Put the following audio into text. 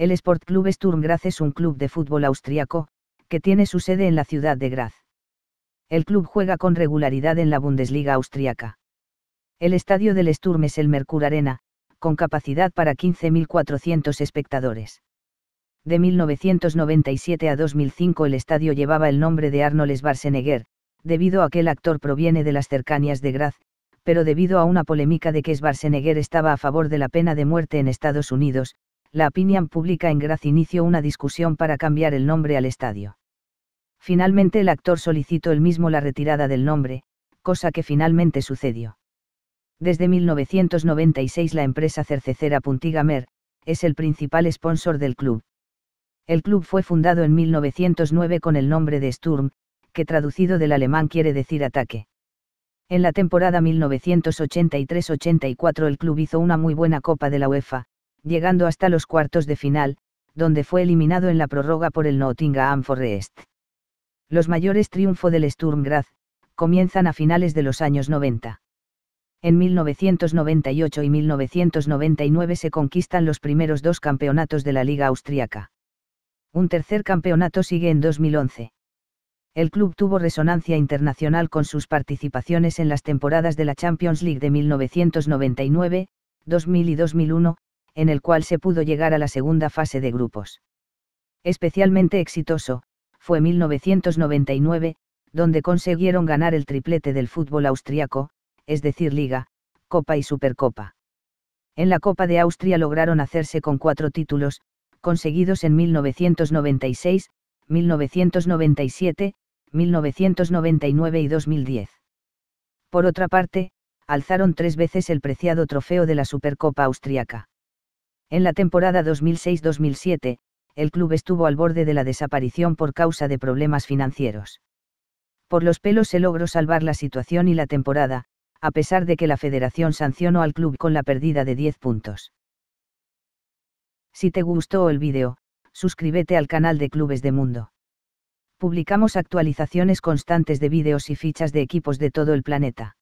El Sport Sturm Graz es un club de fútbol austriaco, que tiene su sede en la ciudad de Graz. El club juega con regularidad en la Bundesliga austriaca. El estadio del Sturm es el Mercur Arena, con capacidad para 15.400 espectadores. De 1997 a 2005 el estadio llevaba el nombre de Arnold Schwarzenegger, debido a que el actor proviene de las cercanías de Graz, pero debido a una polémica de que Schwarzenegger estaba a favor de la pena de muerte en Estados Unidos, la opinión pública en Graz inició una discusión para cambiar el nombre al estadio. Finalmente el actor solicitó el mismo la retirada del nombre, cosa que finalmente sucedió. Desde 1996 la empresa cercecera Puntigamer, es el principal sponsor del club. El club fue fundado en 1909 con el nombre de Sturm, que traducido del alemán quiere decir ataque. En la temporada 1983-84 el club hizo una muy buena Copa de la UEFA, llegando hasta los cuartos de final, donde fue eliminado en la prórroga por el Nottingham Forest. Los mayores triunfos del Sturm Graz comienzan a finales de los años 90. En 1998 y 1999 se conquistan los primeros dos campeonatos de la Liga Austriaca. Un tercer campeonato sigue en 2011. El club tuvo resonancia internacional con sus participaciones en las temporadas de la Champions League de 1999, 2000 y 2001, en el cual se pudo llegar a la segunda fase de grupos. Especialmente exitoso, fue 1999, donde consiguieron ganar el triplete del fútbol austriaco, es decir Liga, Copa y Supercopa. En la Copa de Austria lograron hacerse con cuatro títulos, conseguidos en 1996, 1997, 1999 y 2010. Por otra parte, alzaron tres veces el preciado trofeo de la Supercopa austriaca. En la temporada 2006-2007, el club estuvo al borde de la desaparición por causa de problemas financieros. Por los pelos se logró salvar la situación y la temporada, a pesar de que la federación sancionó al club con la pérdida de 10 puntos. Si te gustó el vídeo, suscríbete al canal de Clubes de Mundo. Publicamos actualizaciones constantes de vídeos y fichas de equipos de todo el planeta.